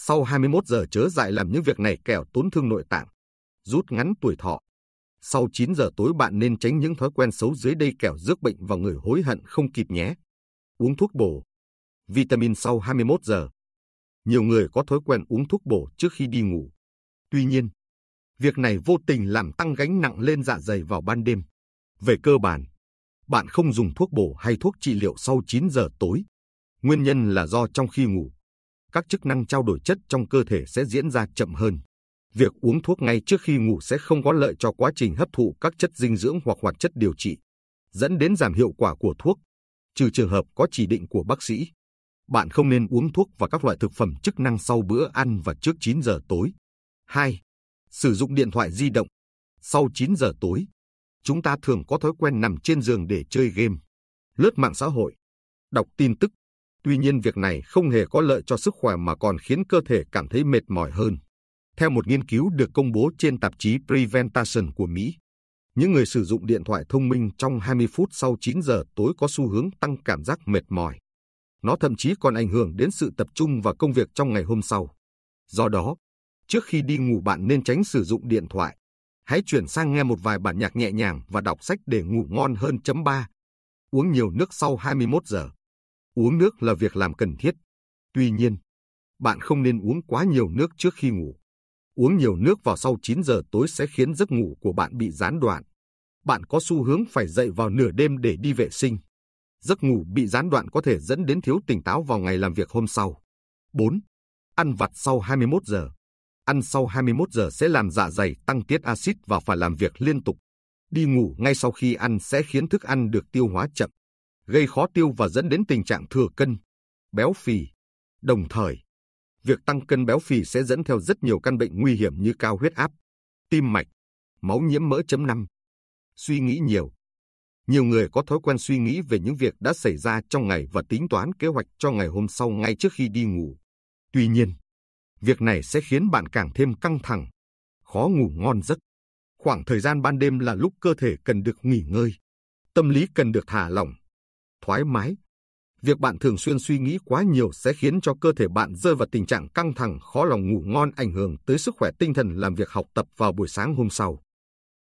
Sau 21 giờ chớ dại làm những việc này kẻo tốn thương nội tạng, rút ngắn tuổi thọ. Sau 9 giờ tối bạn nên tránh những thói quen xấu dưới đây kẻo rước bệnh vào người hối hận không kịp nhé. Uống thuốc bổ, vitamin sau 21 giờ. Nhiều người có thói quen uống thuốc bổ trước khi đi ngủ. Tuy nhiên, việc này vô tình làm tăng gánh nặng lên dạ dày vào ban đêm. Về cơ bản, bạn không dùng thuốc bổ hay thuốc trị liệu sau 9 giờ tối. Nguyên nhân là do trong khi ngủ, các chức năng trao đổi chất trong cơ thể sẽ diễn ra chậm hơn. Việc uống thuốc ngay trước khi ngủ sẽ không có lợi cho quá trình hấp thụ các chất dinh dưỡng hoặc hoạt chất điều trị, dẫn đến giảm hiệu quả của thuốc, trừ trường hợp có chỉ định của bác sĩ. Bạn không nên uống thuốc và các loại thực phẩm chức năng sau bữa ăn và trước 9 giờ tối. 2. Sử dụng điện thoại di động. Sau 9 giờ tối, chúng ta thường có thói quen nằm trên giường để chơi game, lướt mạng xã hội, đọc tin tức, Tuy nhiên việc này không hề có lợi cho sức khỏe mà còn khiến cơ thể cảm thấy mệt mỏi hơn. Theo một nghiên cứu được công bố trên tạp chí Preventation của Mỹ, những người sử dụng điện thoại thông minh trong 20 phút sau 9 giờ tối có xu hướng tăng cảm giác mệt mỏi. Nó thậm chí còn ảnh hưởng đến sự tập trung và công việc trong ngày hôm sau. Do đó, trước khi đi ngủ bạn nên tránh sử dụng điện thoại. Hãy chuyển sang nghe một vài bản nhạc nhẹ nhàng và đọc sách để ngủ ngon hơn. chấm 3. Uống nhiều nước sau 21 giờ. Uống nước là việc làm cần thiết. Tuy nhiên, bạn không nên uống quá nhiều nước trước khi ngủ. Uống nhiều nước vào sau 9 giờ tối sẽ khiến giấc ngủ của bạn bị gián đoạn. Bạn có xu hướng phải dậy vào nửa đêm để đi vệ sinh. Giấc ngủ bị gián đoạn có thể dẫn đến thiếu tỉnh táo vào ngày làm việc hôm sau. 4. Ăn vặt sau 21 giờ. Ăn sau 21 giờ sẽ làm dạ dày tăng tiết axit và phải làm việc liên tục. Đi ngủ ngay sau khi ăn sẽ khiến thức ăn được tiêu hóa chậm gây khó tiêu và dẫn đến tình trạng thừa cân, béo phì. Đồng thời, việc tăng cân béo phì sẽ dẫn theo rất nhiều căn bệnh nguy hiểm như cao huyết áp, tim mạch, máu nhiễm mỡ chấm năm. Suy nghĩ nhiều. Nhiều người có thói quen suy nghĩ về những việc đã xảy ra trong ngày và tính toán kế hoạch cho ngày hôm sau ngay trước khi đi ngủ. Tuy nhiên, việc này sẽ khiến bạn càng thêm căng thẳng, khó ngủ ngon giấc. Khoảng thời gian ban đêm là lúc cơ thể cần được nghỉ ngơi, tâm lý cần được thả lỏng thoải mái. Việc bạn thường xuyên suy nghĩ quá nhiều sẽ khiến cho cơ thể bạn rơi vào tình trạng căng thẳng, khó lòng ngủ ngon ảnh hưởng tới sức khỏe tinh thần làm việc học tập vào buổi sáng hôm sau.